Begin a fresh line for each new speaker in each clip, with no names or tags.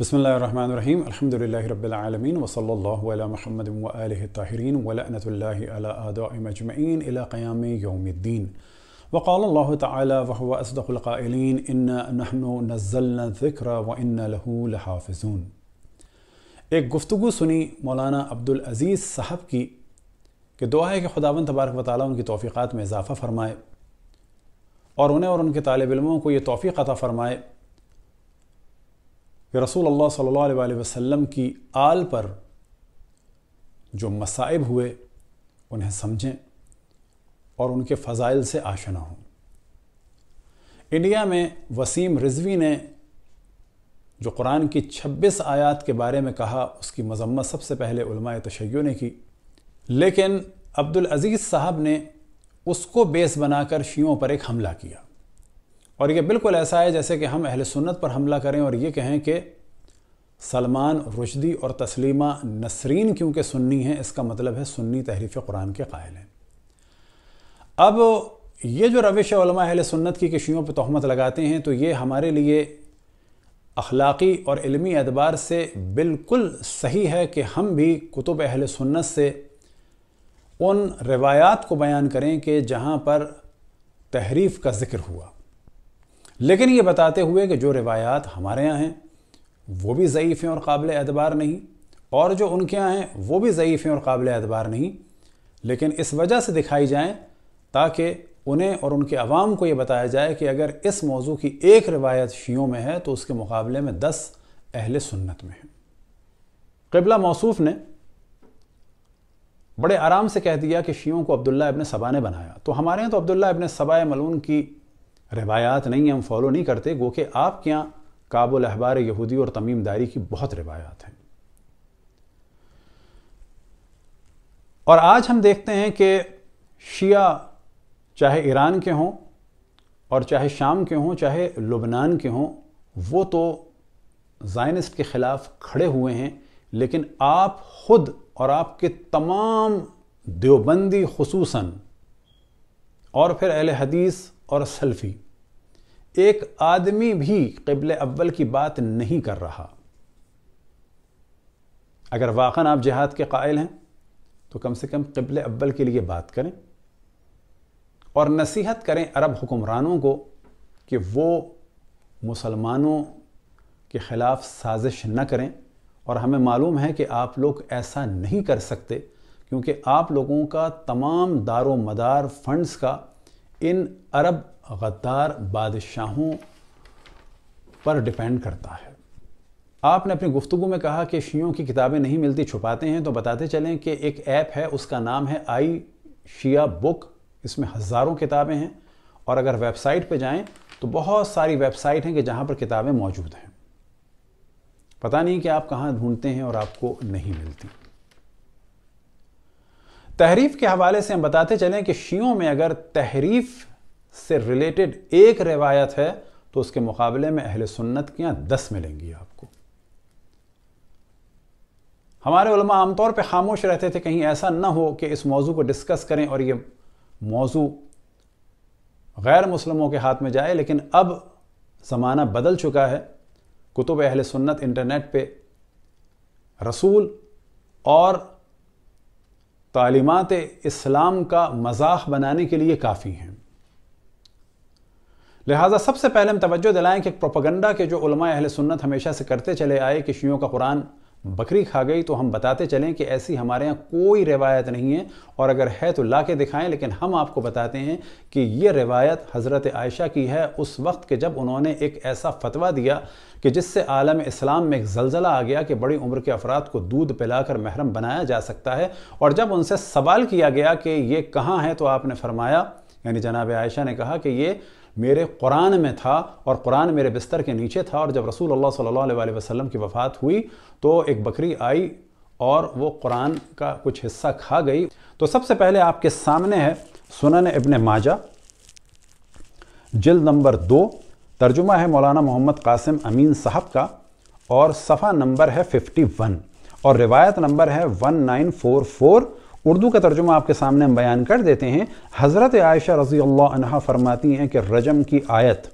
بسم الله الرحمن الرحيم الحمد لله رب العالمين وصلى الله على محمد وآله الطاهرين ولأنة الله على آداء مجمعين إلى قيام يوم الدين وقال الله تعالى وهو أصدق القائلين إن نحن نزلنا الذكر وإن له لحافظون ایک گفتگو سنی مولانا عبدالعزیز صاحب کی کہ دعا ہے کہ خداون تبارک و تعالی ان کی توفیقات میں اضافہ فرمائے اور انہیں اور ان کے طالب علموں کو یہ توفیق عطا فرمائے कि रसूल अल्लाह सल्लल्लाहु अलैहि वसल्लम की आल पर जो मसाइब हुए उन्हें समझें और उनके फ़ज़ाइल से आशना हों इंडिया में वसीम रिजवी ने जो कुरान की 26 आयत के बारे में कहा उसकी मजम्मत सबसे पहले उलमा तशैय ने की लेकिन अब्दुल अजीज़ साहब ने उसको बेस बनाकर शियों पर एक हमला किया और ये बिल्कुल ऐसा है जैसे कि हम अहल सुन्नत पर हमला करें और ये कहें कि सलमान रुशदी और तस्लीमा नसरीन क्योंकि सुन्नी हैं इसका मतलब है सुन्नी तहरीफ कुरान के कायल हैं अब ये जो रविश अहल सुन्नत की किशियों पर तहमत लगाते हैं तो ये हमारे लिए अखलाक़ी और इलमी एतबार से बिल्कुल सही है कि हम भी कुतुब अहल सुन्नत से उन रिवायात को बयान करें कि जहाँ पर तहरीफ़ का ज़िक्र हुआ लेकिन ये बताते हुए कि जो रिवायात हमारे यहाँ हैं वो भी ज़यीफ़ हैं और काबिल एतबार नहीं और जो उनके यहाँ हैं वो भी ज़यीफ़ हैं और काबिल एतबार नहीं लेकिन इस वजह से दिखाई जाएँ ताकि उन्हें और उनके अवाम को ये बताया जाए कि अगर इस मौजू की एक रिवायत शीयों में है तो उसके मुकाबले में दस अहल सुन्नत में है कबला मौसूफ ने बड़े आराम से कह दिया कि शीयों को अब्दुल्ला इबन सबा ने बनाया तो हमारे यहाँ तो अब्दुल्ला इबन सबा मलून की रिवायात नहीं हम फॉलो नहीं करते गो कि आपके यहाँ काबुल अहबार यहूदी और तमीमदारी की बहुत रिवायात हैं और आज हम देखते हैं कि शिया चाहे ईरान के हों और चाहे शाम के हों चाहे लुबनान के हों वो तो जाइनस्ट के ख़िलाफ़ खड़े हुए हैं लेकिन आप खुद और आपके तमाम देवबंदी खसूस और फिर अहल हदीस और सेल्फी एक आदमी भी कबल अव्वल की बात नहीं कर रहा अगर वाकन आप जहाद के कायल हैं तो कम से कम कबल अव्वल के लिए बात करें और नसीहत करें अरब हुक्मरानों को कि वो मुसलमानों के ख़िलाफ़ साजिश न करें और हमें मालूम है कि आप लोग ऐसा नहीं कर सकते क्योंकि आप लोगों का तमाम दारो मदार फंड्स का इन अरब गद्दार बादशाहों पर डिपेंड करता है आपने अपनी गुफ्तु में कहा कि शियों की किताबें नहीं मिलती छुपाते हैं तो बताते चलें कि एक ऐप है उसका नाम है आई शिया बुक इसमें हज़ारों किताबें हैं और अगर वेबसाइट पर जाएँ तो बहुत सारी वेबसाइट हैं कि जहाँ पर किताबें मौजूद हैं पता नहीं कि आप कहाँ ढूंढते हैं और आपको नहीं मिलती तहरीफ के हवाले से हम बताते चलें कि शियों में अगर तहरीफ से रिलेटेड एक रिवायत है तो उसके मुकाबले में अहल सुन्नत की यहां दस मिलेंगी आपको हमारे उलमा आमतौर पे खामोश रहते थे कहीं ऐसा ना हो कि इस मौजू को डिस्कस करें और ये मौजू गैर मुसलमों के हाथ में जाए लेकिन अब ज़माना बदल चुका है कुतुब अहल सुन्नत इंटरनेट पे रसूल और तालीमत इस्लाम का मजाक बनाने के लिए काफ़ी हैं लिहाजा सबसे पहले हम तवज्जो दिलाएं कि प्रोपगंडा के जो अहल सुन्नत हमेशा से करते चले आए कि शियों का कुरान बकरी खा गई तो हम बताते चलें कि ऐसी हमारे यहाँ कोई रिवायत नहीं है और अगर है तो ला के दिखाएं लेकिन हम आपको बताते हैं कि ये रिवायत हज़रत आयशा की है उस वक्त के जब उन्होंने एक ऐसा फतवा दिया कि जिससे आलम इस्लाम में एक जलजला आ गया कि बड़ी उम्र के अफराद को दूध पिलाकर महरम बनाया जा सकता है और जब उनसे सवाल किया गया कि ये कहाँ है तो आपने फरमाया यानी जनाब आयशा ने कहा कि ये मेरे कुरान में था और कुरान मेरे बिस्तर के नीचे था और जब रसूल अल्लाह सल्लल्लाहु अलैहि वसल्लम की वफ़ात हुई तो एक बकरी आई और वो कुरान का कुछ हिस्सा खा गई तो सबसे पहले आपके सामने है सुनन इबन माजा जिल्द नंबर दो तर्जुमा है मौलाना मोहम्मद कासिम अमीन साहब का और सफ़ा नंबर है वन और रिवायत नंबर है फोर उर्दू का तर्जुमा आपके सामने हम बयान कर देते हैं हज़रत आयशा रज़ी अल्लाह फरमाती हैं कि रजम की आयत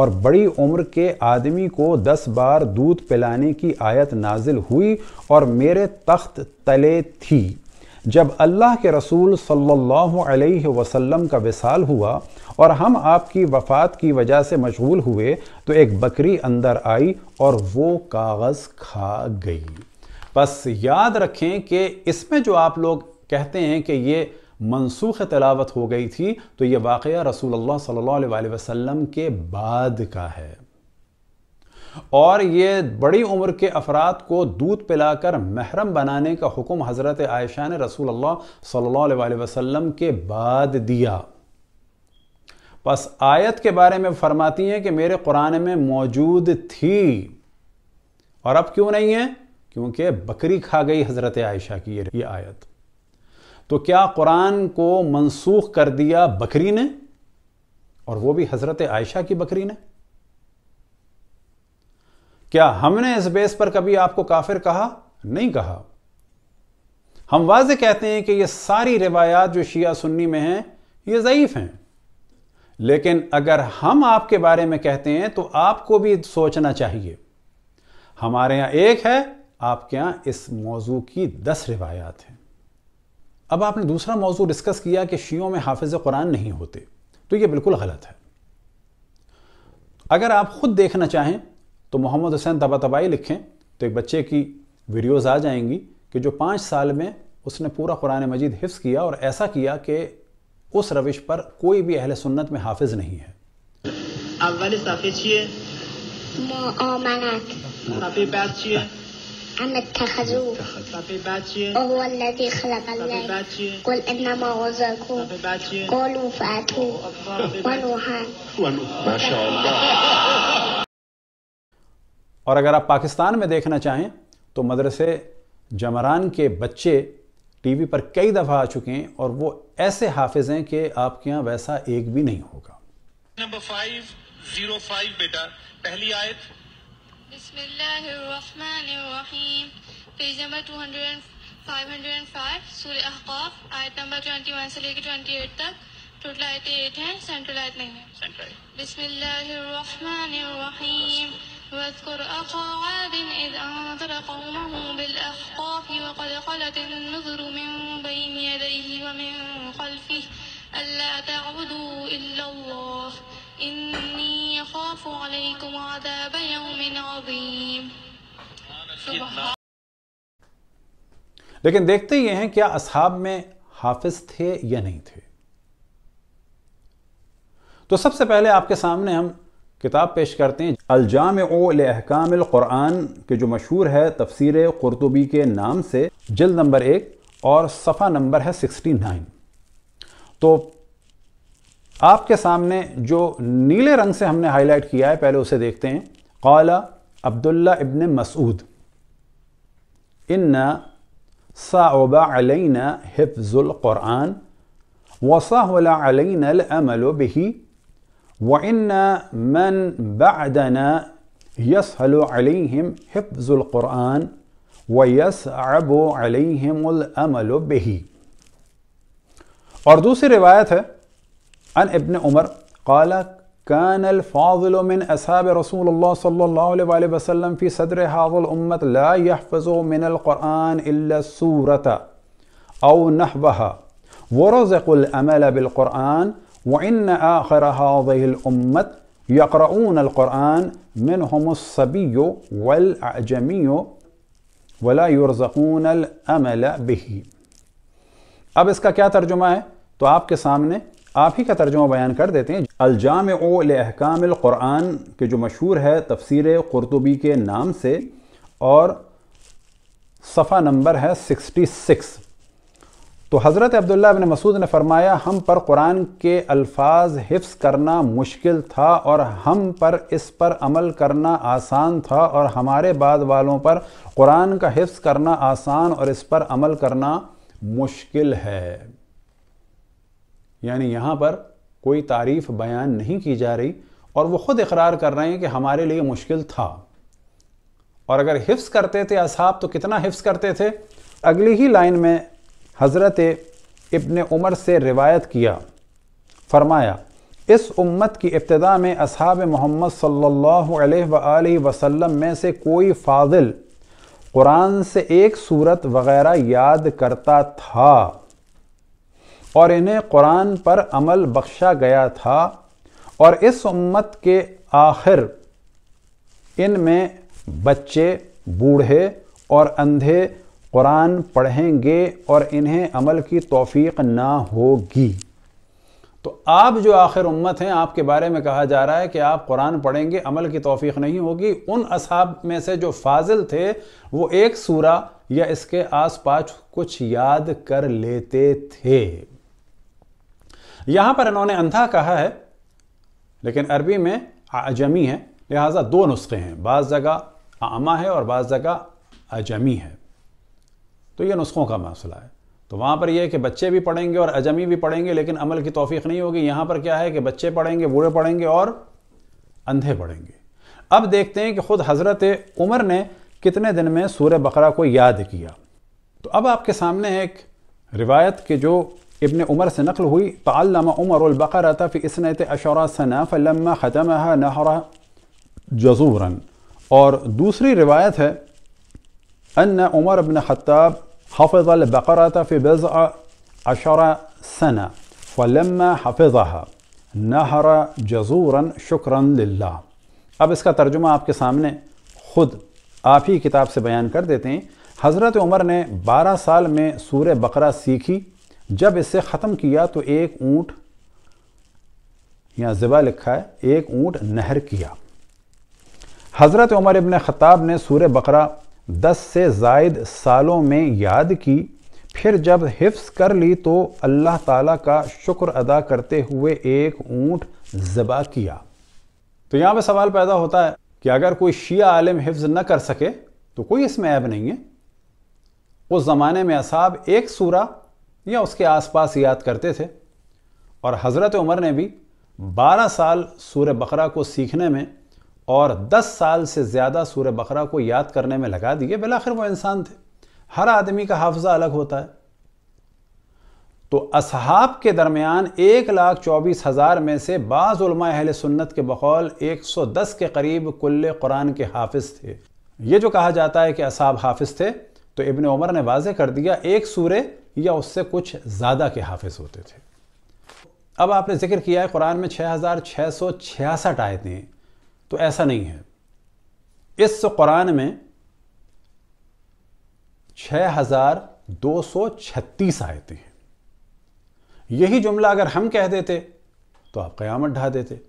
और बड़ी उम्र के आदमी को दस बार दूध पिलाने की आयत नाजिल हुई और मेरे तख्त तले थी जब अल्लाह के रसूल सल्लल्लाहु अलैहि वसल्लम का विसाल हुआ और हम आपकी वफ़ात की वजह से मशगूल हुए तो एक बकरी अंदर आई और वो कागज़ खा गई बस याद रखें कि इसमें जो आप लोग कहते हैं कि ये मनसूख तलावत हो गई थी तो ये वाक़ रसूल अल्लाह सल्लल्लाहु अलैहि वसल्लम के बाद का है और ये बड़ी उम्र के अफराद को दूध पिलाकर महरम बनाने का हुक्म हज़रत आयशा ने रसूल अल्लाह सल्लल्लाहु अलैहि वसल्लम के बाद दिया बस आयत के बारे में फरमाती हैं कि मेरे कुरान में मौजूद थी और अब क्यों नहीं है क्योंकि बकरी खा गई हज़रत आयशा की ये आयत तो क्या कुरान को मनसूख कर दिया बकरी ने और वो भी हजरत आयशा की बकरी ने क्या हमने इस बेस पर कभी आपको काफिर कहा नहीं कहा हम वाज कहते हैं कि ये सारी रिवायात जो शिया सुन्नी में हैं ये ज़यीफ़ हैं लेकिन अगर हम आपके बारे में कहते हैं तो आपको भी सोचना चाहिए हमारे यहाँ एक है आपके यहाँ इस मौजू की दस रिवायात हैं अब आपने दूसरा मौजू डिस्कस किया कि शीयों में हाफिज कुरान नहीं होते तो ये बिल्कुल गलत है अगर आप खुद देखना चाहें तो मोहम्मद हुसैन तबा तबाई लिखें तो एक बच्चे की वीडियोस आ जाएंगी कि जो पाँच साल में उसने पूरा कुरान मजीद हिफ्स किया और ऐसा किया कि उस रविश पर कोई भी अहल सुन्नत में हाफिज नहीं है अव्वल सफ़े أم اتخذوه وهو الذي خلق الليل قل إنما وزركم قولوا فأتوا ونوحا ما شاء الله और अगर आप पाकिस्तान में देखना चाहें तो मदरसे जमरान के बच्चे टीवी पर कई दफ़ा आ चुके हैं और वो ऐसे हाफिज हैं कि आपके यहाँ वैसा एक भी नहीं होगा नंबर फाइव जीरो फाइव बेटा पहली आयत بسم الله الرحمن الرحيم page number 205 سورة احقاف آیت number 21 سے 28 تک total آیت 8 ہیں central آیت 9 بسم الله الرحمن الرحيم واذكر أخا عاد إذ أنذر قومه بالأحقاف وقد خلت النذر من بين يديه ومن خلفه ألا تعبدوا إلا الله लेकिन देखते ये हैं क्या असहाब में हाफिज थे या नहीं थे तो सबसे पहले आपके सामने हम किताब पेश करते हैं अलजाम अहकाम क़ुरान के जो मशहूर है तफसर कुरतुबी के नाम से जल्द नंबर एक और सफ़ा नंबर है सिक्सटी नाइन तो आपके सामने जो नीले रंग से हमने हाईलाइट किया है पहले उसे देखते हैं कौला अब्दुल्ला इबन मसूद इन साबा अलैना हिफ्ज़ुल्क़ुरान वसाहला अलैनमल बही व इन मन बदन यसहल अलैहिम हिफ्ज़ुल्क़ुरान व यस अबो अलैहिमल बही और दूसरी रिवायत है عن ابن عمر قال كان الفاضل من أصحاب رسول الله صلى الله عليه وآله وسلم في صدر هذا الأمة لا يحفظ من القرآن إلا السورة أو نحوها ورزق الأمل بالقرآن وإن آخر هذه الأمة يقرؤون القرآن منهم الصبي والأعجمي ولا يرزقون الأمل به अब इसका क्या तर्जुमा تو तो आपके سامنے आप ही का तर्जुमा बयान कर देते हैं अलजाम अहकाम क़ुरान के जो मशहूर है तफसर कुरतुबी के नाम से और सफ़ा नंबर है सिक्सटी सिक्स तो हज़रत अब्दुल्ला अबिन मसूद ने फरमाया हम पर कुरान के अल्फाज हिफ्स करना मुश्किल था और हम पर इस पर अमल करना आसान था और हमारे बाद वालों पर कुरान का हिफ्स करना आसान और इस पर अमल करना मुश्किल है यानी यहाँ पर कोई तारीफ बयान नहीं की जा रही और वो ख़ुद इकरार कर रहे हैं कि हमारे लिए मुश्किल था और अगर हिफ्स करते थे असहाब तो कितना हिफ्स करते थे अगली ही लाइन में हज़रत इब्न उमर से रिवायत किया फरमाया इस उम्मत की इब्तदा में असहाब मोहम्मद सल्लल्लाहु अलैहि वसल्लम में से कोई फाजिल कुरान से एक सूरत वगैरह याद करता था और इन्हें कुरान पर अमल बख्शा गया था और इस उम्मत के आखिर इनमें बच्चे बूढ़े और अंधे कुरान पढ़ेंगे और इन्हें अमल की तोफ़ी ना होगी तो आप जो आखिर उम्मत हैं आपके बारे में कहा जा रहा है कि आप कुरान पढ़ेंगे अमल की तौफीक नहीं होगी उन असहाब में से जो फाजिल थे वो एक सूरा या इसके आसपास कुछ याद कर लेते थे यहां पर इन्होंने अंधा कहा है लेकिन अरबी में अजमी है लिहाजा दो नुस्खे हैं बाज़ जगह आमा है और बाज़ जगह अजमी है तो ये नुस्खों का मसला है तो वहाँ पर यह है कि बच्चे भी पढ़ेंगे और अजमी भी पढ़ेंगे लेकिन अमल की तोफीक़ नहीं होगी यहाँ पर क्या है कि बच्चे पढ़ेंगे बूढ़े पढ़ेंगे और अंधे पढ़ेंगे अब देखते हैं कि ख़ुद हज़रत उमर ने कितने दिन में सूर्य बकरा को याद किया तो अब आपके सामने एक रिवायत के जो ابن عمر سنقله تعلم عمر البقرة في اثنت عشر سنة فلما ختمها نهر جزورا और दूसरी रिवायत है अन उमर बिन खत्ताब हफ़ बकरत फ़ि बज़ अशरा सना फ़लम हफ़ा नहर जजूरन शुक्रन लिल्ला अब इसका तर्जुमा आपके सामने ख़ुद आप ही किताब से बयान कर देते हैं हज़रत उमर ने 12 साल में सूर बकरा सीखी जब इसे ख़त्म किया तो एक ऊँट यहाँ ज़िबा लिखा है एक ऊँट नहर किया हज़रत उमर इबन ख़ताब ने सूर बकरा दस से जायद सालों में याद की फिर जब हिफ्स कर ली तो अल्लाह ताला का शुक्र अदा करते हुए एक ऊँट ज़बा किया तो यहाँ पे सवाल पैदा होता है कि अगर कोई शिया आलिम हिफ्ज न कर सके तो कोई इसमें ऐब नहीं है उस ज़माने में असाब एक सूरा या उसके आसपास याद करते थे और हज़रत उमर ने भी 12 साल सूर्य बकरा को सीखने में और 10 साल से ज़्यादा सूर्य बकरा को याद करने में लगा दिए बिलाखिर वो इंसान थे हर आदमी का हाफजा अलग होता है तो असहाब के दरमियान एक लाख चौबीस हज़ार में से बाज़ अहल सुन्नत के बकौल 110 के करीब कुल कुरान के हाफिज थे ये जो कहा जाता है कि असहाब हाफिज थे तो इबन उमर ने वाजे कर दिया एक सूर्य या उससे कुछ ज़्यादा के हाफिज होते थे अब आपने जिक्र किया है कुरान में छः हज़ार छः सौ छियासठ आयतें तो ऐसा नहीं है इस कुरान में 6236 हज़ार दो सौ छत्तीस आयतें हैं यही जुमला अगर हम कह देते तो आप क़यामत ढा देते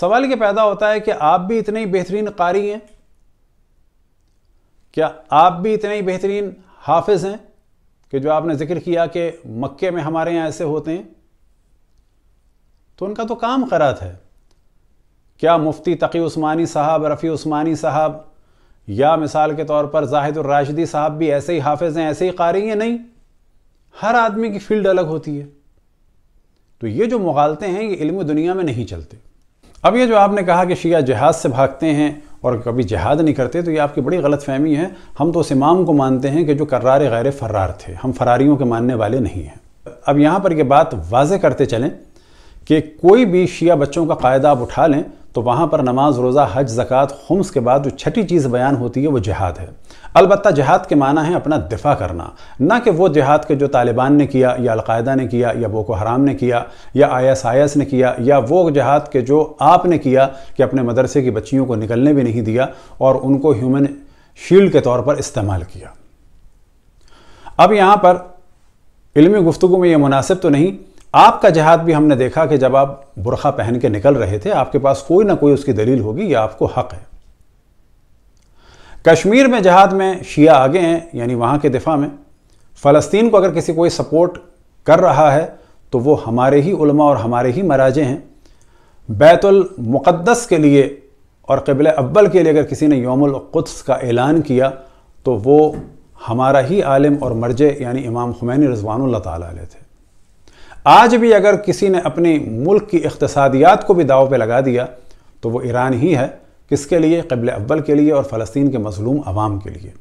सवाल ये पैदा होता है कि आप भी इतने ही बेहतरीन कारी हैं क्या आप भी इतने ही बेहतरीन हाफिज़ हैं कि जो आपने जिक्र किया कि मक्के में हमारे यहाँ ऐसे होते हैं तो उनका तो काम खरात है क्या मुफ्ती तकी उस्मानी साहब रफ़ी उस्मानी साहब या मिसाल के तौर पर जाहिद साहब भी ऐसे ही हाफिज़ हैं ऐसे ही कारी हैं नहीं हर आदमी की फील्ड अलग होती है तो ये जो मुगालते हैं ये इल्म दुनिया में नहीं चलते अब ये जो आपने कहा कि शिया जहाज से भागते हैं और कभी जिहाद नहीं करते तो ये आपकी बड़ी गलत फहमी है हम तो उस इमाम को मानते हैं कि जो कर्रार गैर फर्रार थे हम फरारियों के मानने वाले नहीं हैं अब यहाँ पर यह बात वाज करते चलें कि कोई भी शिया बच्चों का कायदा आप उठा लें तो वहाँ पर नमाज रोज़ा हज ज़क़़त हम्स के बाद जो छठी चीज़ बयान होती है वो जिहाद है अलबत् जहाद के माना है अपना दिफा करना ना कि वो जहाद के जो तालिबान ने किया या अलकायदा ने किया या बोको हराम ने किया या आई एस आई एस ने किया या वो जहाद के जो आपने किया कि अपने मदरसे की बच्चियों को निकलने भी नहीं दिया और उनको ह्यूमन शील्ड के तौर पर इस्तेमाल किया अब यहाँ पर इलमी गुफ्तु में यह मुनासिब तो नहीं आपका जहाद भी हमने देखा कि जब आप बुरखा पहन के निकल रहे थे आपके पास कोई ना कोई उसकी दलील होगी यह आपको हक है कश्मीर में जहाद में शिया आगे हैं यानी वहाँ के दिफा में फ़लस्तीन को अगर किसी कोई सपोर्ट कर रहा है तो वो हमारे ही उलमा और हमारे ही मराजे हैं बैतुल मुक़द्दस के लिए और कबिल अब्बल के लिए अगर किसी ने योमुल क़ुद्स का ऐलान किया तो वो हमारा ही आलिम और मर्जे यानी इमाम हुमैनी रजवान थे आज भी अगर किसी ने अपने मुल्क की इकतसादियात को भी दाव पर लगा दिया तो वो ईरान ही है किसके लिए कबल अव्वल के लिए और फ़लस्तीन के मजलूम आवाम के लिए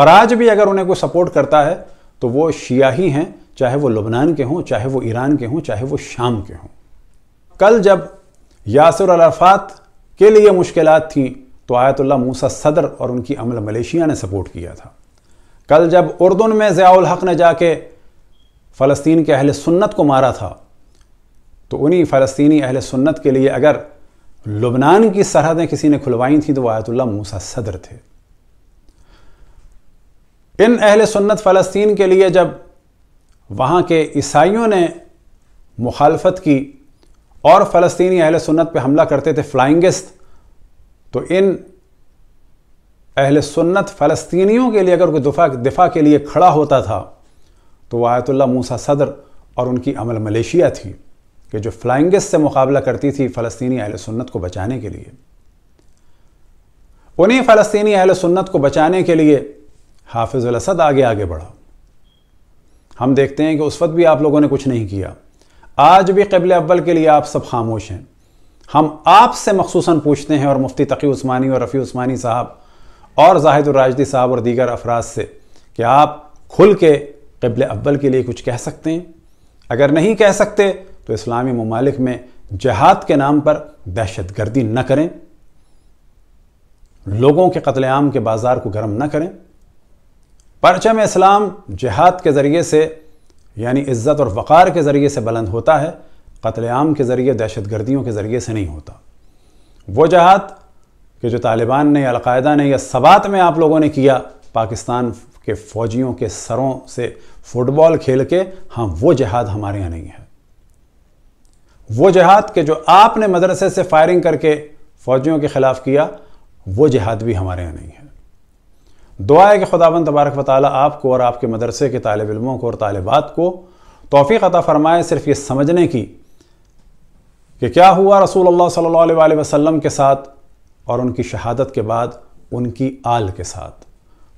और आज भी अगर उन्हें कोई सपोर्ट करता है तो वो शिया ही हैं चाहे वो लबनान के हों चाहे वो ईरान के हों चाहे वो शाम के हों कल जब यासर अलाफात के लिए मुश्किल थी तो आयतुल्ला मूसा सदर और उनकी अमल मलेशिया ने सपोर्ट किया था कल जब उर्दन में ज़ियाल हक ने जाके फ़लस्तीन के अहल सुन्नत को मारा था तो उन्हीं फ़लस्तीनी अहल सुन्नत के लिए अगर लुबनान की सरहदें किसी ने खुलवाई थी तो वह आयतुल्ला मूसा सदर थे इन अहल सुन्नत फ़लस्तीन के लिए जब वहाँ के ईसाइयों ने मुखालफत की और फ़लस्तीनी अहल सुन्नत पर हमला करते थे फ्लाइंगस्ट तो इन अहल सुन्नत फ़लस्तीनियों के लिए अगर कोई दफ़ा दिफा के लिए खड़ा होता था तो आयतुल्ला मूसा सदर और उनकी अमल मलेशिया थी कि जो फ्लाइंगस से मुकाबला करती थी फ़लस्तनी अहल सुन्नत को बचाने के लिए उन्हीं फ़लस्तनी अहल सुन्नत को बचाने के लिए हाफिज़ असद आगे आगे बढ़ा हम देखते हैं कि उस वक्त भी आप लोगों ने कुछ नहीं किया आज भी कबल अव्वल के लिए आप सब खामोश हैं हम आपसे मखसूस पूछते हैं और मुफ्ती तकी उस्मानी और रफ़ी उस्मानी साहब और जाहिद राजदी साहब और दीगर अफराज से कि आप खुल के कबल अव्वल के लिए कुछ कह सकते हैं अगर नहीं कह सकते तो इस्लामी ममालिक में जहाद के नाम पर दहशत गर्दी न करें लोगों के कत्लेआम के बाज़ार को गर्म न करें परचम इस्लाम जहाद के ज़रिए से यानी इज़्ज़त और वक़ार के ज़रिए से बुलंद होता है कत्लेआम के ज़रिए दहशत गर्दियों के ज़रिए से नहीं होता वो जहाद के जो तालिबान ने अलकायदा ने या सबात में आप लोगों ने किया पाकिस्तान कि फौजियों के सरों से फुटबॉल खेल के हाँ वो जहाद हमारे यहाँ नहीं है वो जहाद के जो आपने मदरसे से फायरिंग करके फौजियों के खिलाफ किया वो जहाद भी हमारे यहाँ नहीं है दुआ है कि खुदाबंद तबारक वाली आपको और आपके मदरसे के तालब इलमों को और तालबात को तोफ़ी अता फ़रमाए सिर्फ ये समझने की कि क्या हुआ रसूल अल्लाह सल्लल्लाहु अलैहि वसल्लम के साथ और उनकी शहादत के बाद उनकी आल के साथ